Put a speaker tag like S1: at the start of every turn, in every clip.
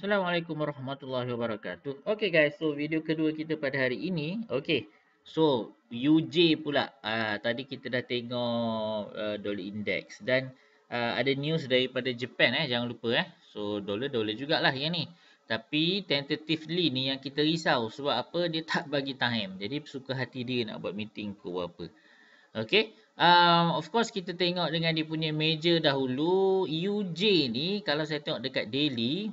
S1: Assalamualaikum warahmatullahi wabarakatuh. Okay guys, so video kedua kita pada hari ini. Okay, so UJ pula. Uh, tadi kita dah tengok uh, dollar index. Dan uh, ada news daripada Japan eh, jangan lupa eh. So dollar-dollar jugalah yang ni. Tapi tentatively ni yang kita risau sebab apa dia tak bagi time. Jadi suka hati dia nak buat meeting ke apa. Okay. Um, of course kita tengok dengan dia punya major dahulu UJ ni kalau saya tengok dekat daily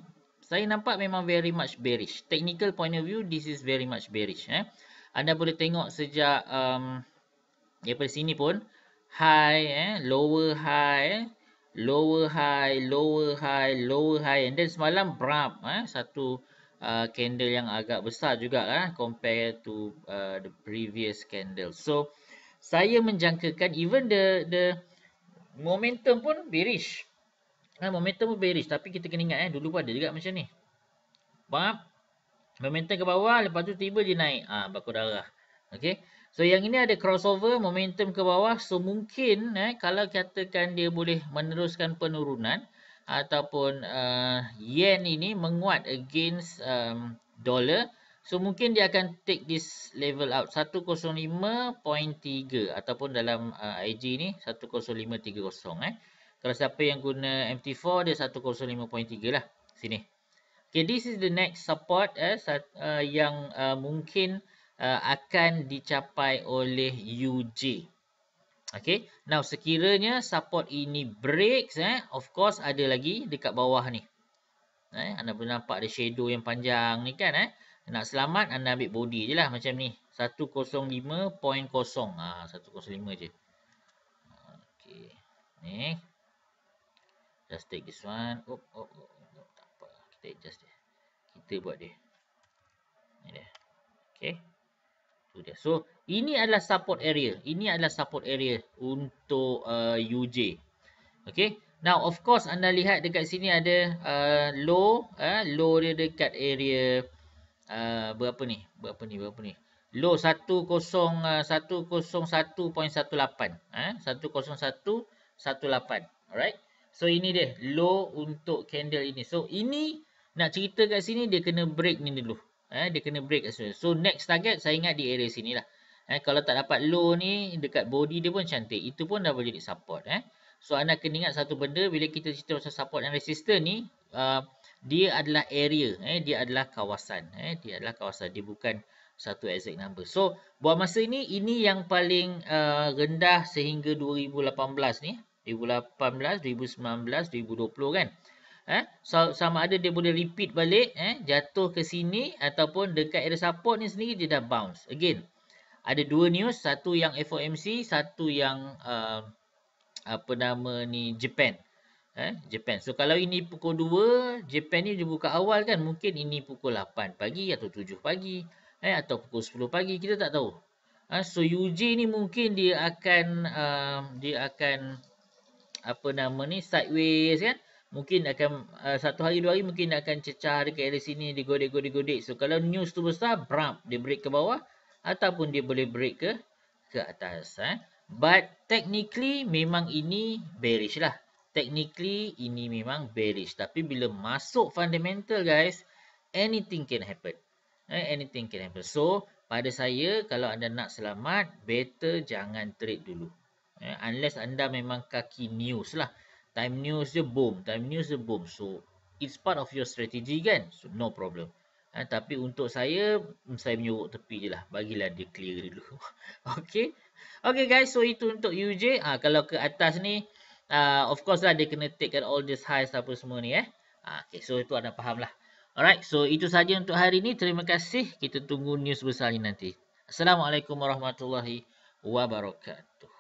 S1: saya nampak memang very much bearish. Technical point of view, this is very much bearish. Eh. Anda boleh tengok sejak um, daripada sini pun, high, eh, lower high, eh, lower high, lower high, lower high. And then semalam, brab, eh, satu uh, candle yang agak besar juga eh, compared to uh, the previous candle. So, saya menjangkakan even the the momentum pun bearish. Ha, momentum pun bearish. Tapi kita kena ingat eh. Dulu pun ada juga macam ni. Faham? Momentum ke bawah. Lepas tu tiba dia naik. Ha, ah, bakul darah. Okay. So yang ini ada crossover. Momentum ke bawah. So mungkin eh. Kalau katakan dia boleh meneruskan penurunan. Ataupun uh, yen ini menguat against um, dollar. So mungkin dia akan take this level out. 105.3. Ataupun dalam uh, IG ni 105.30 eh. Kalau siapa yang guna MT4 dia 105.3 lah sini. Okay, this is the next support eh, eh yang uh, mungkin uh, akan dicapai oleh UJ. Okay, now sekiranya support ini breaks, eh, of course ada lagi dekat bawah ni. Eh, anda boleh nampak ada shadow yang panjang ni kan. Eh. Nak selamat, anda ambil body je lah macam ni. 105.0. Ha, 105 je. Okay, ni. Eh. Just take this one. Oop, oop, oop, oop, oop. Tak apa. Lah. Kita adjust dia. Kita buat dia. Ini dia. Okay. Itu dia. So, ini adalah support area. Ini adalah support area untuk uh, UJ. Okay. Now, of course, anda lihat dekat sini ada uh, low. Uh, low dia dekat area uh, berapa ni? Berapa ni? Berapa ni? Low 101.18. Uh, 101.18. Uh, 101.18. Alright. So ini dia low untuk candle ini. So ini nak cerita kat sini dia kena break ni dulu. Eh, dia kena break kat sini. So next target saya ingat di area sini lah. Eh, kalau tak dapat low ni dekat body dia pun cantik. Itu pun dah boleh jadi support. Eh. So anda kena ingat satu benda bila kita cerita pasal support dan resistance ni. Uh, dia adalah area. Eh, dia adalah kawasan. Eh, dia adalah kawasan. Dia bukan satu exact number. So buat masa ini ini yang paling uh, rendah sehingga 2018 ni. 2018, 2019, 2020 kan. Eh? So, sama ada dia boleh repeat balik, eh? jatuh ke sini ataupun dekat area support ni sendiri dia dah bounce. Again, ada dua news, satu yang FOMC, satu yang uh, apa nama ni Japan. Eh? Japan. So kalau ini pukul 2, Japan ni dia buka awal kan, mungkin ini pukul 8 pagi atau 7 pagi eh? atau pukul 10 pagi, kita tak tahu. Ha, so UJ ni mungkin dia akan uh, dia akan apa nama ni sideways kan mungkin akan uh, satu hari dua hari mungkin akan cecah dekat area sini di digodek-godek-godek so kalau news tu besar brump dia break ke bawah ataupun dia boleh break ke ke atas eh but technically memang ini bearish lah technically ini memang bearish tapi bila masuk fundamental guys anything can happen eh, anything can happen so pada saya kalau anda nak selamat better jangan trade dulu Eh, unless anda memang kaki news lah. Time news je boom. Time news je boom. So, it's part of your strategy kan? So, no problem. Eh, tapi untuk saya, hmm, saya menyuruh tepi je lah. Bagilah dia clear dulu. okay. Okay guys, so itu untuk UJ. Ha, ah, kalau ke atas ni, uh, of course lah dia kena take all this highs apa semua ni eh. Ha, okay, so itu anda faham lah. Alright, so itu saja untuk hari ni. Terima kasih. Kita tunggu news besar ni nanti. Assalamualaikum warahmatullahi wabarakatuh.